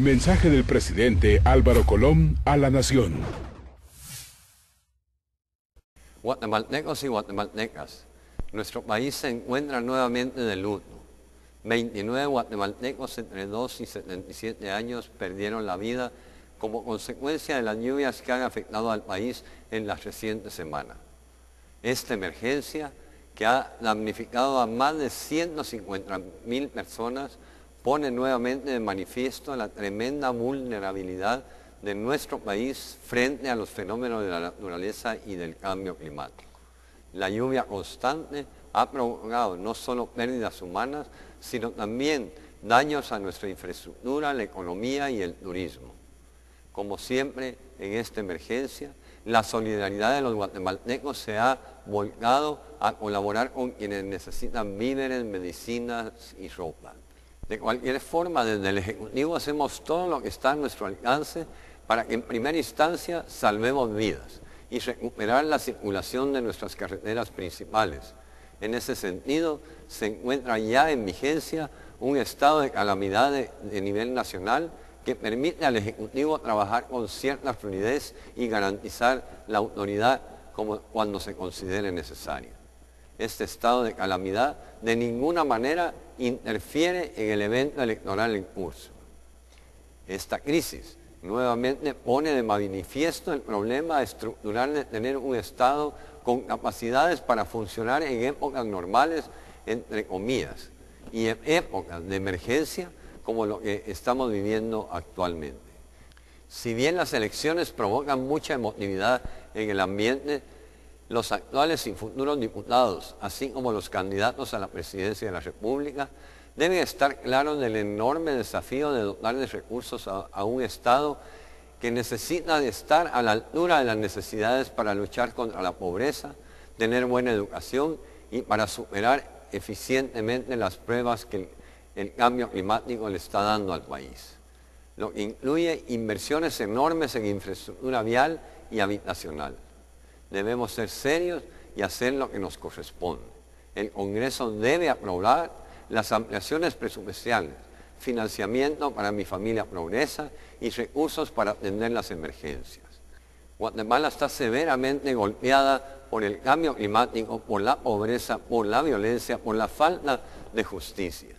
Mensaje del presidente Álvaro Colón a la nación. Guatemaltecos y guatemaltecas, nuestro país se encuentra nuevamente de luto. 29 guatemaltecos entre 2 y 77 años perdieron la vida como consecuencia de las lluvias que han afectado al país en las recientes semanas. Esta emergencia, que ha damnificado a más de mil personas, pone nuevamente de manifiesto la tremenda vulnerabilidad de nuestro país frente a los fenómenos de la naturaleza y del cambio climático. La lluvia constante ha provocado no solo pérdidas humanas, sino también daños a nuestra infraestructura, la economía y el turismo. Como siempre en esta emergencia, la solidaridad de los guatemaltecos se ha volcado a colaborar con quienes necesitan víveres, medicinas y ropa. De cualquier forma, desde el Ejecutivo hacemos todo lo que está a nuestro alcance para que en primera instancia salvemos vidas y recuperar la circulación de nuestras carreteras principales. En ese sentido, se encuentra ya en vigencia un estado de calamidad de, nivel nacional que permite al Ejecutivo trabajar con cierta fluidez y garantizar la autoridad cuando se considere necesario. Este estado de calamidad de ninguna manera interfiere en el evento electoral en curso. Esta crisis nuevamente pone de manifiesto el problema estructural de tener un Estado con capacidades para funcionar en épocas normales, entre comillas, y en épocas de emergencia como lo que estamos viviendo actualmente. Si bien las elecciones provocan mucha emotividad en el ambiente, los actuales y futuros diputados, así como los candidatos a la presidencia de la República, deben estar claros del enorme desafío de dotar de recursos a, un Estado que necesita de estar a la altura de las necesidades para luchar contra la pobreza, tener buena educación y para superar eficientemente las pruebas que el, el cambio climático le está dando al país. Lo que incluye inversiones enormes en infraestructura vial y habitacional. Debemos ser serios y hacer lo que nos corresponde. El Congreso debe aprobar las ampliaciones presupuestales, financiamiento para mi familia progresa y recursos para atender las emergencias. Guatemala está severamente golpeada por el cambio climático, por la pobreza, por la violencia, por la falta de justicia.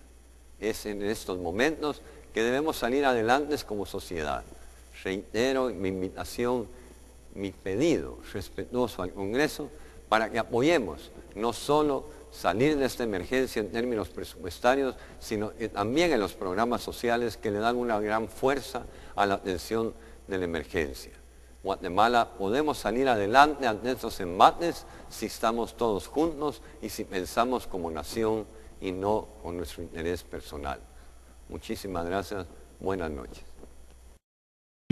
Es en estos momentos que debemos salir adelante como sociedad. Reitero mi invitación mi pedido respetuoso al Congreso para que apoyemos no solo salir de esta emergencia en términos presupuestarios, sino también en los programas sociales que le dan una gran fuerza a la atención de la emergencia. Guatemala podemos salir adelante ante estos embates si estamos todos juntos y si pensamos como nación y no con nuestro interés personal. Muchísimas gracias. Buenas noches.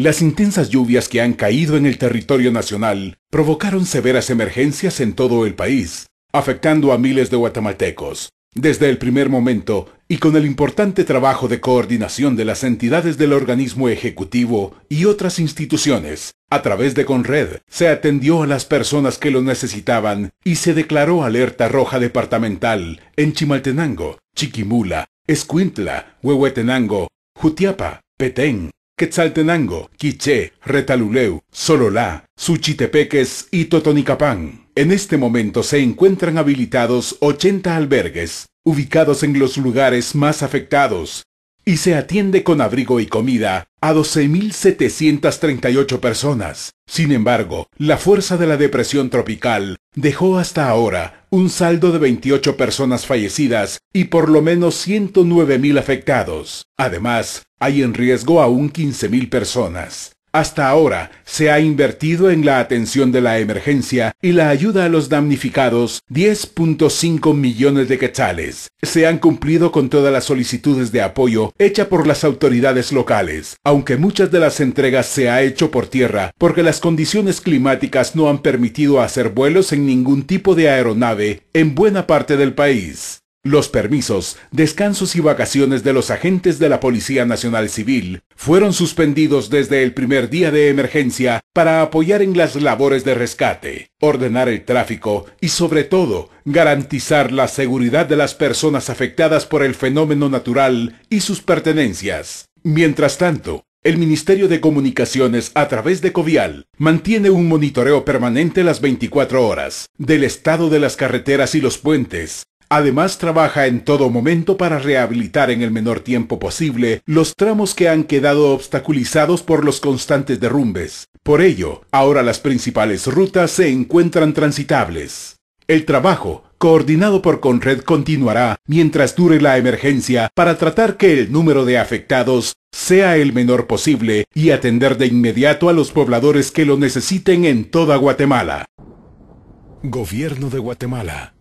Las intensas lluvias que han caído en el territorio nacional provocaron severas emergencias en todo el país, afectando a miles de guatemaltecos. Desde el primer momento, y con el importante trabajo de coordinación de las entidades del organismo ejecutivo y otras instituciones, a través de Conred, se atendió a las personas que lo necesitaban y se declaró alerta roja departamental en Chimaltenango, Chiquimula, Escuintla, Huehuetenango, Jutiapa, Petén, Quetzaltenango, Quiché, Retaluleu, Sololá, Suchitepeques y Totonicapán. En este momento se encuentran habilitados 80 albergues, ubicados en los lugares más afectados, y se atiende con abrigo y comida a 12.738 personas. Sin embargo, la fuerza de la depresión tropical dejó hasta ahora un saldo de 28 personas fallecidas y por lo menos 109.000 afectados. Además, hay en riesgo aún 15.000 personas. Hasta ahora se ha invertido en la atención de la emergencia y la ayuda a los damnificados 10.5 millones de quetzales. Se han cumplido con todas las solicitudes de apoyo hecha por las autoridades locales, aunque muchas de las entregas se ha hecho por tierra porque las condiciones climáticas no han permitido hacer vuelos en ningún tipo de aeronave en buena parte del país. Los permisos, descansos y vacaciones de los agentes de la Policía Nacional Civil fueron suspendidos desde el primer día de emergencia para apoyar en las labores de rescate, ordenar el tráfico y sobre todo garantizar la seguridad de las personas afectadas por el fenómeno natural y sus pertenencias. Mientras tanto, el Ministerio de Comunicaciones, a través de Covial, mantiene un monitoreo permanente las 24 horas del estado de las carreteras y los puentes Además, trabaja en todo momento para rehabilitar en el menor tiempo posible los tramos que han quedado obstaculizados por los constantes derrumbes. Por ello, ahora las principales rutas se encuentran transitables. El trabajo, coordinado por Conred, continuará mientras dure la emergencia para tratar que el número de afectados sea el menor posible y atender de inmediato a los pobladores que lo necesiten en toda Guatemala. Gobierno de Guatemala.